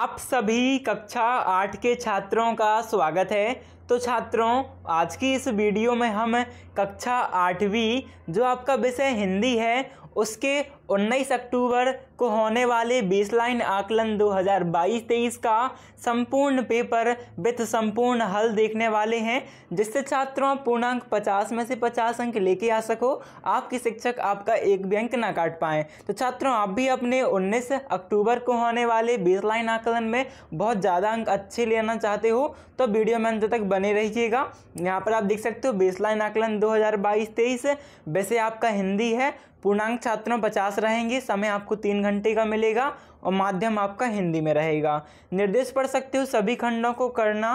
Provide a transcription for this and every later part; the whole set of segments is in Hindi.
आप सभी कक्षा आठ के छात्रों का स्वागत है तो छात्रों आज की इस वीडियो में हम कक्षा आठवीं जो आपका विषय हिंदी है उसके 19 अक्टूबर को होने वाले लाइन आकलन 2022-23 का संपूर्ण पेपर विथ संपूर्ण हल देखने वाले हैं जिससे छात्रों पूर्णांक 50 में से 50 अंक लेके आ सको आपके शिक्षक आपका एक भी अंक ना काट पाएँ तो छात्रों आप भी अपने 19 अक्टूबर को होने वाले लाइन आकलन में बहुत ज़्यादा अंक अच्छे लेना चाहते हो तो वीडियो में अंत तक बने बने रहिएगा यहाँ पर आप देख सकते हो बेसलाइन आकलन 2022-23 वैसे आपका हिंदी है पूर्णांक छात्रों पचास रहेंगे समय आपको तीन घंटे का मिलेगा और माध्यम आपका हिंदी में रहेगा निर्देश पढ़ सकते हो सभी खंडों को करना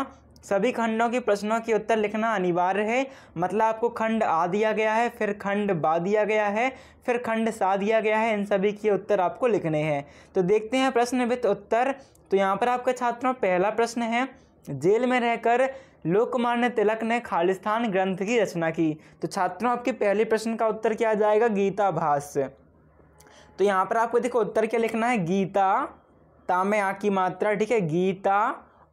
सभी खंडों के प्रश्नों के उत्तर लिखना अनिवार्य है मतलब आपको खंड आ दिया गया है फिर खंड बा दिया गया है फिर खंड सा दिया गया है इन सभी के उत्तर आपको लिखने हैं तो देखते हैं प्रश्न वित्त उत्तर तो यहाँ पर आपका छात्रों पहला प्रश्न है जेल में रहकर लोकमान्य तिलक ने खालिस्तान ग्रंथ की रचना की तो छात्रों आपके पहले प्रश्न का उत्तर क्या आ जाएगा गीता भाष्य तो यहाँ पर आपको देखो उत्तर क्या लिखना है गीता तामे आ की मात्रा ठीक है गीता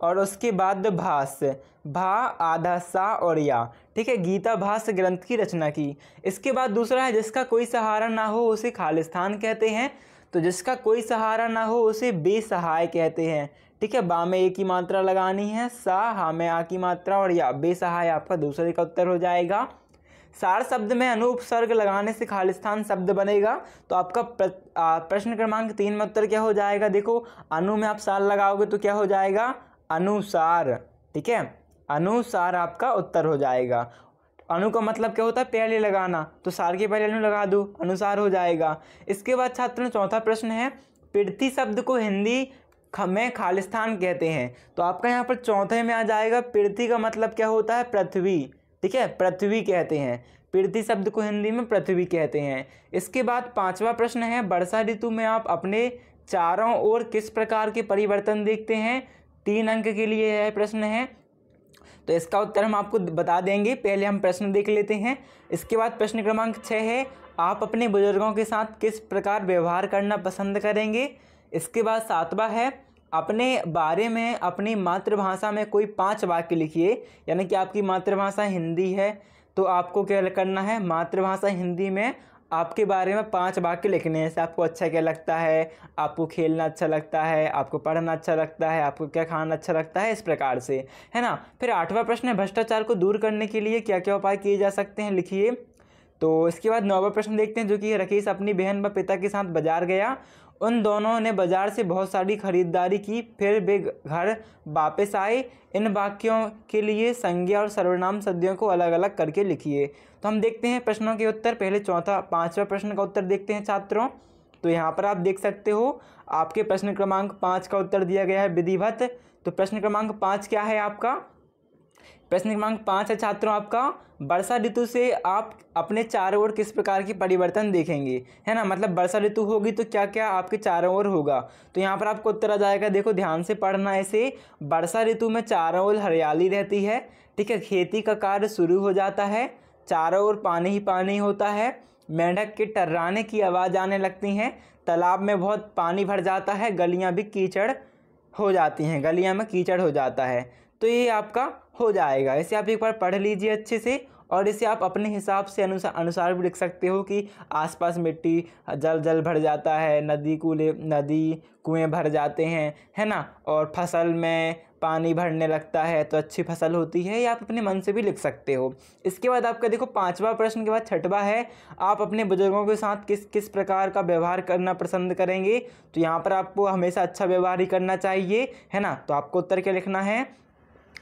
और उसके बाद भाष्य भा आधा सा और या ठीक है गीता भाष्य ग्रंथ की रचना की इसके बाद दूसरा है जिसका कोई सहारा ना हो उसे खालिस्तान कहते हैं तो जिसका कोई सहारा ना हो उसे बेसहाय कहते हैं ठीक है बा में ए की मात्रा लगानी है सा हा में आ की मात्रा और या बेसहाय आपका दूसरे का उत्तर हो जाएगा सार शब्द में अनुपसर्ग लगाने से खालिस्तान शब्द बनेगा तो आपका प्रश्न क्रमांक तीन में उत्तर क्या हो जाएगा देखो अनु में आप सार लगाओगे तो क्या हो जाएगा अनुसार ठीक है अनुसार आपका उत्तर हो जाएगा अणु का मतलब क्या होता है पहले लगाना तो सार के पहले अनु लगा दो अनुसार हो जाएगा इसके बाद छात्रों चौथा प्रश्न है पृथ्वी शब्द को हिंदी में खालिस्तान कहते हैं तो आपका यहाँ पर चौथे में आ जाएगा पृथ्वी का मतलब क्या होता है पृथ्वी ठीक है पृथ्वी कहते हैं पृथ्वी शब्द को हिंदी में पृथ्वी कहते हैं इसके बाद पाँचवा प्रश्न है वर्षा ऋतु में आप अपने चारों ओर किस प्रकार के परिवर्तन देखते हैं तीन अंक के लिए यह प्रश्न है तो इसका उत्तर हम आपको बता देंगे पहले हम प्रश्न देख लेते हैं इसके बाद प्रश्न क्रमांक छः है आप अपने बुजुर्गों के साथ किस प्रकार व्यवहार करना पसंद करेंगे इसके बाद सातवा है अपने बारे में अपनी मातृभाषा में कोई पांच वाक्य लिखिए यानी कि आपकी मातृभाषा हिंदी है तो आपको क्या करना है मातृभाषा हिंदी में आपके बारे में पांच वाक्य लिखने हैं आपको अच्छा क्या लगता है आपको खेलना अच्छा लगता है आपको पढ़ना अच्छा लगता है आपको क्या खाना अच्छा लगता है इस प्रकार से है ना फिर आठवां प्रश्न है भ्रष्टाचार को दूर करने के लिए क्या क्या उपाय किए जा सकते हैं लिखिए तो इसके बाद नौवा प्रश्न देखते हैं जो कि रकीस अपनी बहन व पिता के साथ बाजार गया उन दोनों ने बाजार से बहुत सारी खरीदारी की फिर वे घर वापस आए इन वाक्यों के लिए संज्ञा और सर्वनाम सद्यों को अलग अलग करके लिखिए तो हम देखते हैं प्रश्नों के उत्तर पहले चौथा पाँचवा प्रश्न का उत्तर देखते हैं छात्रों तो यहाँ पर आप देख सकते हो आपके प्रश्न क्रमांक पाँच का उत्तर दिया गया है विधिवत तो प्रश्न क्रमांक पाँच क्या है आपका प्रश्न क्रमांक पाँच है छात्रों आपका वर्षा ऋतु से आप अपने चारों ओर किस प्रकार की परिवर्तन देखेंगे है ना मतलब वर्षा ऋतु होगी तो क्या क्या आपके चारों ओर होगा तो यहाँ पर आपको उत्तर आ जाएगा देखो ध्यान से पढ़ना ऐसे वर्षा ऋतु में चारों ओर हरियाली रहती है ठीक है खेती का कार्य शुरू हो जाता है चारों ओर पानी ही पानी होता है मेंढक के टर्राने की आवाज़ आने लगती हैं तालाब में बहुत पानी भर जाता है गलियाँ भी कीचड़ हो जाती हैं गलियाँ में कीचड़ हो जाता है तो ये आपका हो जाएगा इसे आप एक बार पढ़ लीजिए अच्छे से और इसे आप अपने हिसाब से अनुसार अनुसार भी लिख सकते हो कि आसपास मिट्टी जल जल भर जाता है नदी कूले नदी कुएं भर जाते हैं है ना और फसल में पानी भरने लगता है तो अच्छी फसल होती है या आप अपने मन से भी लिख सकते हो इसके बाद आपका देखो पांचवा प्रश्न के बाद छठवा है आप अपने बुजुर्गों के साथ किस किस प्रकार का व्यवहार करना पसंद करेंगे तो यहाँ पर आपको हमेशा अच्छा व्यवहार ही करना चाहिए है ना तो आपको उत्तर क्या लिखना है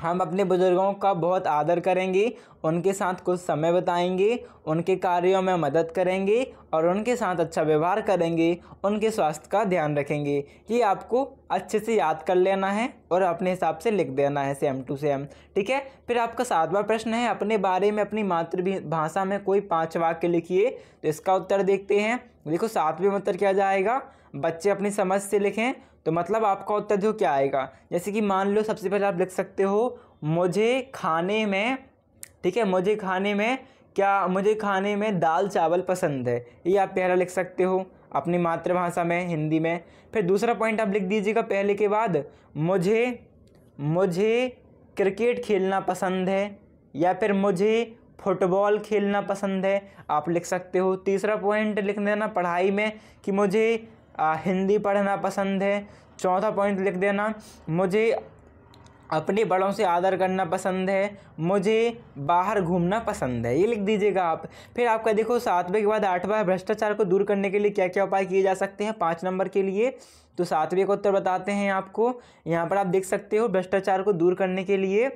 हम अपने बुज़ुर्गों का बहुत आदर करेंगे उनके साथ कुछ समय बताएंगे उनके कार्यों में मदद करेंगे और उनके साथ अच्छा व्यवहार करेंगे उनके स्वास्थ्य का ध्यान रखेंगे ये आपको अच्छे से याद कर लेना है और अपने हिसाब से लिख देना है सेम टू सेम ठीक है फिर आपका सातवां प्रश्न है अपने बारे में अपनी मातृभाषा में कोई पाँच वाक्य लिखिए तो इसका उत्तर देखते हैं देखो सातवें में उत्तर क्या जाएगा बच्चे अपनी समझ से लिखें तो मतलब आपका उत्तर जो क्या आएगा जैसे कि मान लो सबसे पहले आप लिख सकते हो मुझे खाने में ठीक है मुझे खाने में क्या मुझे खाने में दाल चावल पसंद है ये आप पहला लिख सकते हो अपनी मातृभाषा में हिंदी में फिर दूसरा पॉइंट आप लिख दीजिएगा पहले के बाद मुझे मुझे क्रिकेट खेलना पसंद है या फिर मुझे फुटबॉल खेलना पसंद है आप लिख सकते हो तीसरा पॉइंट लिख देना पढ़ाई में कि मुझे आ, हिंदी पढ़ना पसंद है चौथा पॉइंट लिख देना मुझे अपने बड़ों से आदर करना पसंद है मुझे बाहर घूमना पसंद है ये लिख दीजिएगा आप फिर आपका देखो सातवें के बाद आठवां भ्रष्टाचार को दूर करने के लिए क्या क्या उपाय किए जा सकते हैं पाँच नंबर के लिए तो सातवें का उत्तर बताते हैं आपको यहाँ पर आप देख सकते हो भ्रष्टाचार को दूर करने के लिए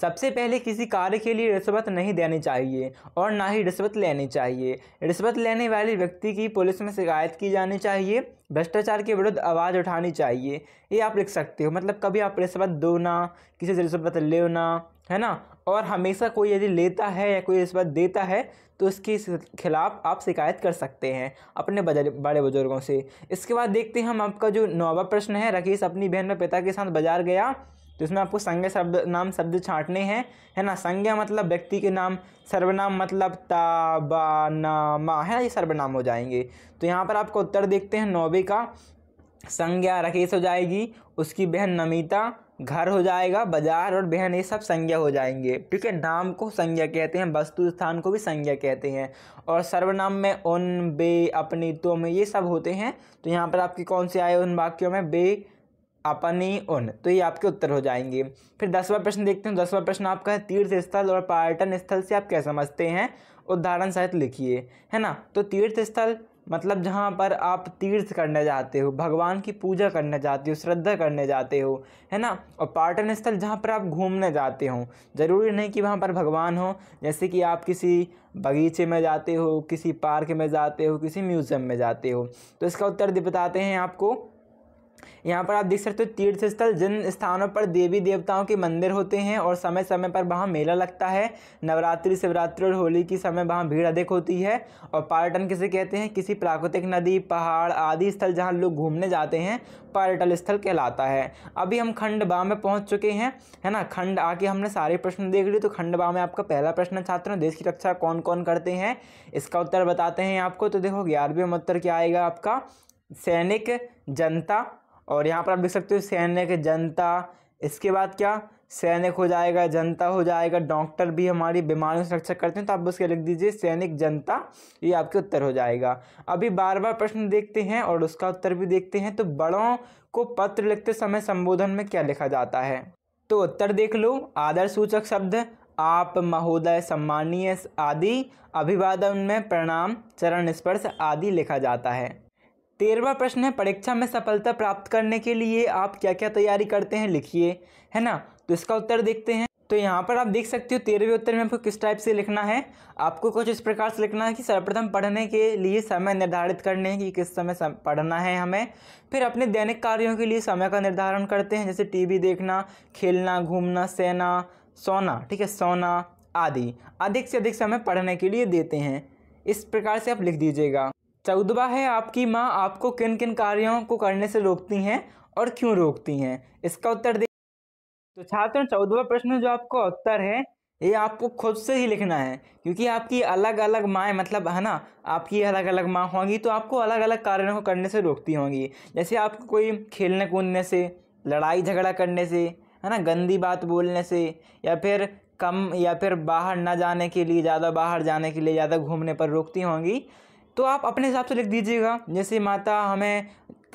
सबसे पहले किसी कार्य के लिए रिश्वत नहीं देनी चाहिए और ना ही रिश्वत लेनी चाहिए रिश्वत लेने वाले व्यक्ति की पुलिस में शिकायत की जानी चाहिए भ्रष्टाचार के विरुद्ध आवाज़ उठानी चाहिए ये आप लिख सकते हो मतलब कभी आप रिश्वत दो ना किसी से रिश्वत लेना है ना और हमेशा कोई यदि लेता है या कोई रिश्वत देता है तो उसके खिलाफ़ आप शिकायत कर सकते हैं अपने बड़े बुजुर्गों से इसके बाद देखते हैं हम आपका जो नौवा प्रश्न है रकीस अपनी बहन और पिता के साथ बाजार गया तो इसमें आपको संज्ञा शब्द नाम शब्द छांटने हैं है ना संज्ञा मतलब व्यक्ति के नाम सर्वनाम मतलब ता बा नामा है ना ये सर्वनाम हो जाएंगे तो यहाँ पर आपको उत्तर देखते हैं नौवे का संज्ञा राकेश हो जाएगी उसकी बहन नमिता घर हो जाएगा बाजार और बहन ये सब संज्ञा हो जाएंगे ठीक है नाम को संज्ञा कहते हैं वस्तु स्थान को भी संज्ञा कहते हैं और सर्वनाम में उन बे अपनी तुम ये सब होते हैं तो यहाँ पर आपके कौन से आए उन वाक्यों में बे अपनी उन तो ये आपके उत्तर हो जाएंगे फिर दसवां प्रश्न देखते हैं दसवां प्रश्न आपका है तीर्थ स्थल और पर्यटन स्थल से आप क्या समझते हैं उदाहरण सहित लिखिए है ना तो तीर्थ स्थल मतलब जहाँ पर आप तीर्थ करने जाते हो भगवान की पूजा करने जाते हो श्रद्धा करने जाते हो है ना और पर्यटन स्थल जहाँ पर आप घूमने जाते हो ज़रूरी नहीं कि वहाँ पर भगवान हो जैसे कि आप किसी बगीचे में जाते हो किसी पार्क में जाते हो किसी म्यूज़ियम में जाते हो तो इसका उत्तर बताते हैं आपको यहाँ पर आप देख सकते हो तीर्थ स्थल जिन स्थानों पर देवी देवताओं के मंदिर होते हैं और समय समय पर वहाँ मेला लगता है नवरात्रि शिवरात्रि और होली के समय वहाँ भीड़ अधिक होती है और पर्यटन किसे कहते हैं किसी प्राकृतिक नदी पहाड़ आदि स्थल जहाँ लोग घूमने जाते हैं पर्यटन स्थल कहलाता है अभी हम खंड बा में पहुँच चुके हैं है ना खंड आके हमने सारे प्रश्न देख लिए तो खंड बा में आपका पहला प्रश्न छात्रों देश की रक्षा कौन कौन करते हैं इसका उत्तर बताते हैं आपको तो देखो ग्यारहवें उत्तर क्या आएगा आपका सैनिक जनता और यहाँ पर आप देख सकते हो सैनिक जनता इसके बाद क्या सैनिक हो जाएगा जनता हो जाएगा डॉक्टर भी हमारी बीमारियों से रक्षा करते हैं तो आप उसके लिख दीजिए सैनिक जनता ये आपके उत्तर हो जाएगा अभी बार बार प्रश्न देखते हैं और उसका उत्तर भी देखते हैं तो बड़ों को पत्र लिखते समय संबोधन में क्या लिखा जाता है तो उत्तर देख लो आदर सूचक शब्द आप महोदय सम्मानीय आदि अभिवादन में प्रणाम चरण स्पर्श आदि लिखा जाता है तेरहवा प्रश्न है परीक्षा में सफलता प्राप्त करने के लिए आप क्या क्या तैयारी करते हैं लिखिए है ना तो इसका उत्तर देखते हैं तो यहाँ पर आप देख सकते हो तेरहवें उत्तर में आपको किस टाइप से लिखना है आपको कुछ इस प्रकार से लिखना है कि सर्वप्रथम पढ़ने के लिए समय निर्धारित करने हैं कि किस समय सम, पढ़ना है हमें फिर अपने दैनिक कार्यों के लिए समय का निर्धारण करते हैं जैसे वी देखना खेलना घूमना सहना सोना ठीक है सोना आदि अधिक से अधिक समय पढ़ने के लिए देते हैं इस प्रकार से आप लिख दीजिएगा चौदवा है आपकी माँ आपको किन किन कार्यों को करने से रोकती हैं और क्यों रोकती हैं इसका उत्तर दे तो छात्र चौदवा प्रश्न जो आपका उत्तर है ये आपको खुद से ही लिखना है क्योंकि आपकी अलग अलग माएँ मतलब है ना आपकी अलग अलग माँ होंगी तो आपको अलग अलग कार्यों को करने से रोकती होंगी जैसे आपको कोई खेलने कूदने से लड़ाई झगड़ा करने से है ना गंदी बात बोलने से या फिर कम या फिर बाहर ना जाने के लिए ज़्यादा बाहर जाने के लिए ज़्यादा घूमने पर रोकती होंगी तो आप अपने हिसाब से लिख दीजिएगा जैसे माता हमें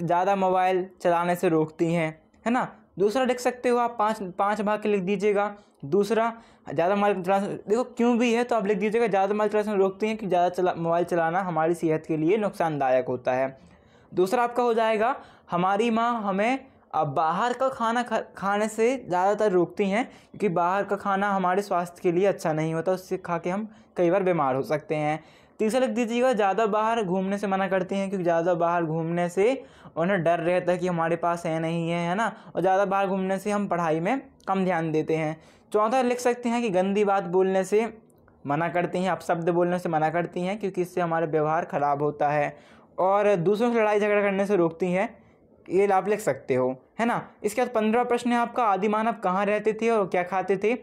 ज़्यादा मोबाइल चलाने से रोकती हैं है ना दूसरा लिख सकते हो आप पाँच पाँच भाग के लिख दीजिएगा दूसरा ज़्यादा मोबाइल चलाने देखो क्यों भी है तो आप लिख दीजिएगा ज़्यादा मोबाइल चलाने से रोकती हैं कि ज़्यादा चला मोबाइल चलाना हमारी सेहत के लिए नुकसानदायक होता है दूसरा आपका हो जाएगा हमारी माँ हमें अब बाहर का खाना खा, खाने से ज़्यादातर रोकती हैं क्योंकि बाहर का खाना हमारे स्वास्थ्य के लिए अच्छा नहीं होता उससे खा के हम कई बार बीमार हो सकते हैं तीसरा लिख दीजिएगा ज़्यादा बाहर घूमने से मना करते हैं क्योंकि ज़्यादा बाहर घूमने से उन्हें डर रहता है कि हमारे पास है नहीं है है ना और ज़्यादा बाहर घूमने से हम पढ़ाई में कम ध्यान देते हैं चौथा लिख सकते हैं कि गंदी बात बोलने से मना करती हैं अपशब्द बोलने से मना करती हैं क्योंकि इससे हमारा व्यवहार ख़राब होता है और दूसरों से लड़ाई झगड़ा करने से रोकती हैं ये आप लिख सकते हो है ना इसके बाद पंद्रह प्रश्न है आपका आदि मानव कहाँ रहते थे और क्या खाते थे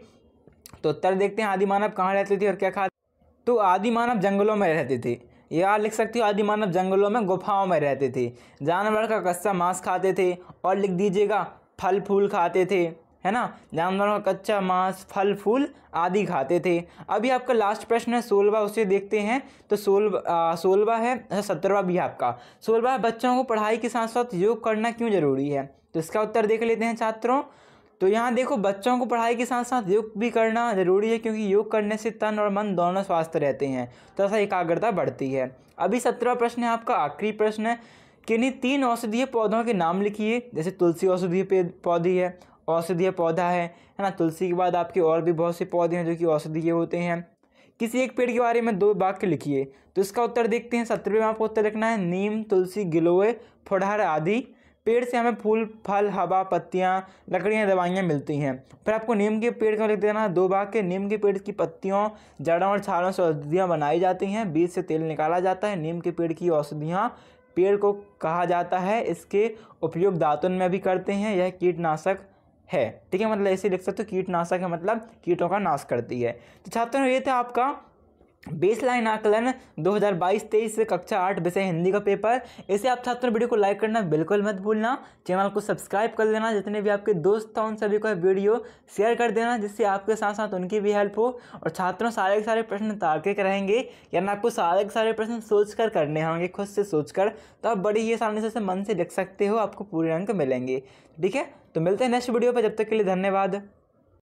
तो उत्तर देखते हैं आदि मानव कहाँ रहते थे और क्या खाते तो आदि मानव जंगलों में रहते थे या लिख सकते हो आदि मानव जंगलों में गुफाओं में रहते थे जानवर का कच्चा मांस खाते थे और लिख दीजिएगा फल फूल खाते थे है ना जानवरों का कच्चा मांस फल फूल आदि खाते थे अभी आपका लास्ट प्रश्न है सोलवा उसे देखते हैं तो सोल सोलवा है सत्रहवा भी आपका सोलवा बच्चों को पढ़ाई के साथ साथ योग करना क्यों ज़रूरी है तो इसका उत्तर देख लेते हैं छात्रों तो यहाँ देखो बच्चों को पढ़ाई के साथ साथ योग भी करना ज़रूरी है क्योंकि योग करने से तन और मन दोनों स्वस्थ रहते हैं तथा एकाग्रता बढ़ती है अभी सत्रह प्रश्न है आपका आखिरी प्रश्न है किन्हीं तीन औषधीय पौधों के नाम लिखिए जैसे तुलसी औषधीय पौधी है औषधीय पौधा है है ना तुलसी के बाद आपके और भी बहुत से पौधे हैं जो कि औषधीय होते हैं किसी एक पेड़ के बारे में दो वाक्य लिखिए तो इसका उत्तर देखते हैं सत्रहवें में आपको उत्तर लिखना है नीम तुलसी गिलोए फुड़हर आदि पेड़ से हमें फूल फल हवा पत्तियाँ लकड़ियाँ दवाइयाँ मिलती हैं फिर आपको नीम के पेड़ का लिख देना दो भाग के नीम के पेड़ की पत्तियों जड़ों और छालों से औषधियाँ बनाई जाती हैं बीज से तेल निकाला जाता है नीम के पेड़ की औषधियाँ पेड़ को कहा जाता है इसके उपयोग दातुन में भी करते हैं यह कीटनाशक है ठीक है मतलब ऐसे लिख सकते हो कीटनाशक है मतलब कीटों का नाश करती है तो छात्रों ये था आपका बेसलाइन आकलन 2022-23 से कक्षा आठ विषय हिंदी का पेपर इसे आप छात्र वीडियो को लाइक करना बिल्कुल मत भूलना चैनल को सब्सक्राइब कर लेना जितने भी आपके दोस्त हैं उन सभी को वीडियो शेयर कर देना जिससे आपके साथ साथ उनकी भी हेल्प हो और छात्रों सारे के सारे प्रश्न तार्किक रहेंगे यानी आपको सारे के सारे प्रश्न सोच कर करने होंगे खुद से सोच कर तो आप बड़ी ही आसानी से मन से लिख सकते हो आपको पूरे अंक मिलेंगे ठीक है तो मिलते हैं नेक्स्ट वीडियो पर जब तक के लिए धन्यवाद